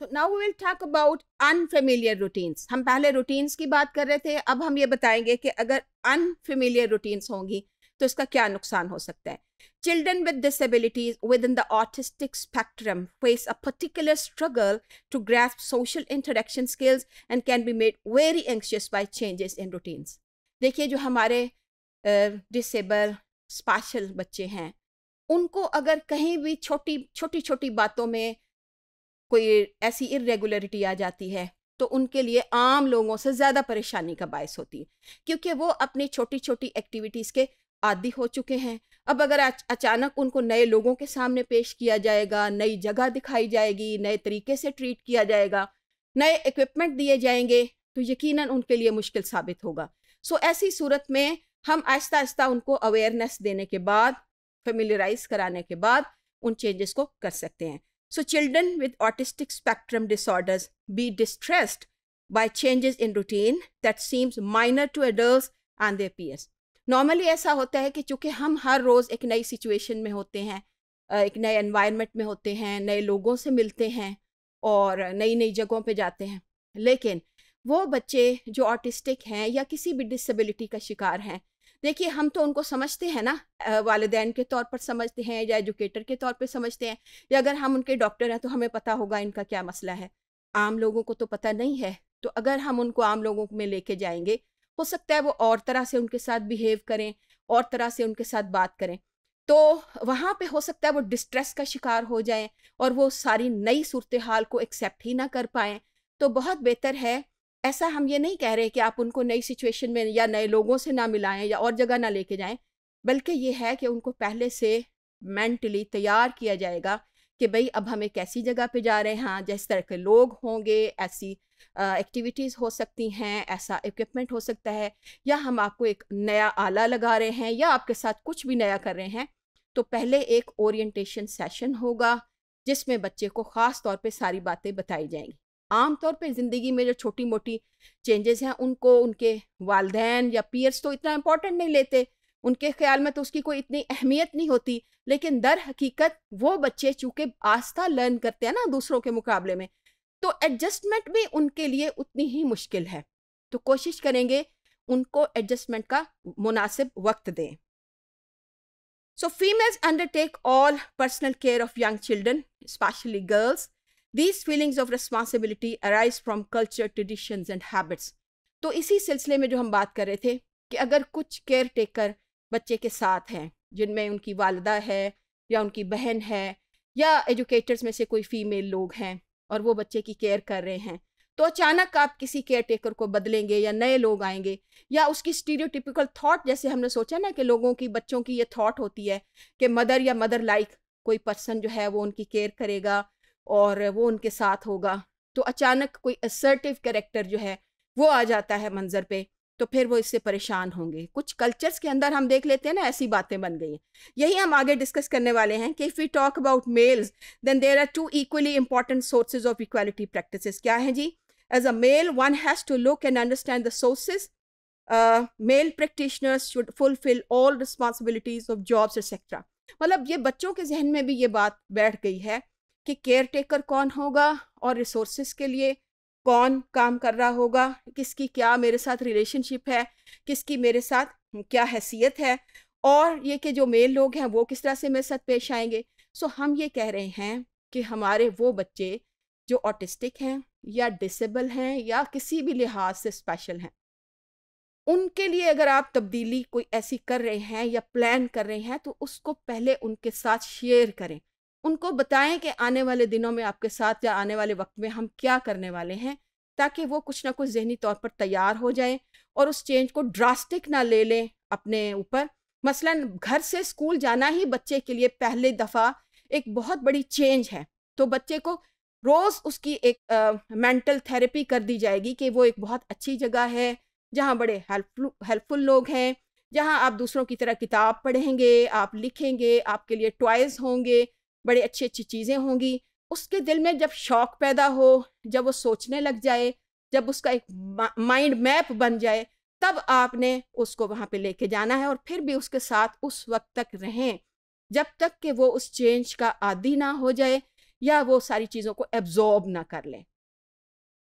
तो now will talk about unfamiliar routines हम पहले रूटीन्स की बात कर रहे थे अब हम ये बताएंगे कि अगर अनफेमिलियर रूटीन्स होंगी तो इसका क्या नुकसान हो सकता है children with disabilities with in the autistic spectrum face a particular struggle to grasp social interaction skills and can be made very anxious by changes in routines देखिए जो हमारे डिसेबल uh, स्पाशल बच्चे हैं उनको अगर कहीं भी छोटी छोटी छोटी बातों में कोई ऐसी इरेगुलरिटी आ जाती है तो उनके लिए आम लोगों से ज़्यादा परेशानी का बायस होती है क्योंकि वो अपनी छोटी छोटी एक्टिविटीज़ के आदि हो चुके हैं अब अगर अचानक उनको नए लोगों के सामने पेश किया जाएगा नई जगह दिखाई जाएगी नए तरीके से ट्रीट किया जाएगा नए इक्विपमेंट दिए जाएंगे तो यकीनन उनके लिए मुश्किल साबित होगा सो ऐसी सूरत में हम आहिस्ता आहिस्ता उनको अवेयरनेस देने के बाद फेमिलराइज कराने के बाद उन चेंजेस को कर सकते हैं So children with autistic spectrum disorders be distressed by changes in routine that seems minor to adults and their peers. Normally, ऐसा होता है कि चूंकि हम हर रोज़ एक नई सिचुएशन में होते हैं एक नए एनवायरनमेंट में होते हैं नए लोगों से मिलते हैं और नई नई जगहों पे जाते हैं लेकिन वो बच्चे जो ऑटिस्टिक हैं या किसी भी डिसेबिलिटी का शिकार हैं देखिए हम तो उनको समझते हैं ना वालदेन के तौर पर समझते हैं या एजुकेटर के तौर पर समझते हैं या अगर हम उनके डॉक्टर हैं तो हमें पता होगा इनका क्या मसला है आम लोगों को तो पता नहीं है तो अगर हम उनको आम लोगों में लेके जाएंगे हो सकता है वो और तरह से उनके साथ बिहेव करें और तरह से उनके साथ बात करें तो वहाँ पे हो सकता है वो डिस्ट्रेस का शिकार हो जाएं और वो सारी नई सूरत हाल को एक्सेप्ट ही ना कर पाएँ तो बहुत बेहतर है ऐसा हम ये नहीं कह रहे कि आप उनको नई सिचुएशन में या नए लोगों से ना मिलाएं या और जगह ना लेके जाएं बल्कि ये है कि उनको पहले से मेंटली तैयार किया जाएगा कि भाई अब हम एक ऐसी जगह पे जा रहे हैं हाँ, जिस तरह के लोग होंगे ऐसी एक्टिविटीज़ हो सकती हैं ऐसा इक्विपमेंट हो सकता है या हम आपको एक नया आला लगा रहे हैं या आपके साथ कुछ भी नया कर रहे हैं तो पहले एक ओरिएंटेशन सेशन होगा जिसमें बच्चे को ख़ास तौर पे सारी बातें बताई जाएंगी आमतौर पे ज़िंदगी में जो छोटी मोटी चेंजेस हैं उनको उनके वालदेन या पीयर्स तो इतना इम्पोर्टेंट नहीं लेते उनके ख्याल में तो उसकी कोई इतनी अहमियत नहीं होती लेकिन दर हकीकत वो बच्चे चूँकि आस्था लर्न करते हैं ना दूसरों के मुकाबले में तो एडजस्टमेंट भी उनके लिए उतनी ही मुश्किल है तो कोशिश करेंगे उनको एडजस्टमेंट का मुनासिब वक्त दें so females undertake all personal care of young children specially girls These feelings of responsibility arise from culture, traditions and habits. तो इसी सिलसिले में जो हम बात कर रहे थे कि अगर कुछ केयर टेकर बच्चे के साथ हैं जिनमें उनकी वालदा है या उनकी बहन है या एजुकेटर्स में से कोई फीमेल लोग हैं और वो बच्चे की केयर कर रहे हैं तो अचानक आप किसी केयर टेकर को बदलेंगे या नए लोग आएंगे या उसकी स्टीरियोटिपिकल थॉट जैसे हमने सोचा ना कि लोगों की बच्चों की ये थॉट होती है कि मदर या मदर लाइक कोई पर्सन जो है वो उनकी केयर करेगा और वो उनके साथ होगा तो अचानक कोई असर्टिव करेक्टर जो है वो आ जाता है मंजर पे तो फिर वो इससे परेशान होंगे कुछ कल्चर्स के अंदर हम देख लेते हैं ना ऐसी बातें बन गई हैं यही हम आगे डिस्कस करने वाले हैं कि if we talk about males then there are two equally important sources of equality practice क्या हैं जी as a male one has to look and understand the sources male practitioners should fulfil all responsibilities of jobs etcetera मतलब ये बच्चों के जहन में भी ये बात बैठ गई है कि केयर टेकर कौन होगा और रिसोर्सेज के लिए कौन काम कर रहा होगा किसकी क्या मेरे साथ रिलेशनशिप है किसकी मेरे साथ क्या हैसियत है और ये कि जो मेल लोग हैं वो किस तरह से मेरे साथ पेश आएंगे सो हम ये कह रहे हैं कि हमारे वो बच्चे जो ऑटिस्टिक हैं या डिसेबल हैं या किसी भी लिहाज से स्पेशल हैं उनके लिए अगर आप तब्दीली कोई ऐसी कर रहे हैं या प्लान कर रहे हैं तो उसको पहले उनके साथ शेयर करें उनको बताएं कि आने वाले दिनों में आपके साथ या आने वाले वक्त में हम क्या करने वाले हैं ताकि वो कुछ ना कुछ जहनी तौर पर तैयार हो जाए और उस चेंज को ड्रास्टिक ना ले लें अपने ऊपर मसलन घर से स्कूल जाना ही बच्चे के लिए पहले दफ़ा एक बहुत बड़ी चेंज है तो बच्चे को रोज़ उसकी एक मेंटल थेरेपी कर दी जाएगी कि वो एक बहुत अच्छी जगह है जहाँ बड़े हेल्पफुल हेल्पफुल लोग हैं जहाँ आप दूसरों की तरह किताब पढ़ेंगे आप लिखेंगे आपके लिए टॉयज़ होंगे बड़ी अच्छी अच्छी चीज़ें होंगी उसके दिल में जब शौक पैदा हो जब वो सोचने लग जाए जब उसका एक माइंड मैप बन जाए तब आपने उसको वहाँ पे लेके जाना है और फिर भी उसके साथ उस वक्त तक रहें जब तक कि वो उस चेंज का आदि ना हो जाए या वो सारी चीज़ों को एब्जॉर्ब ना कर लें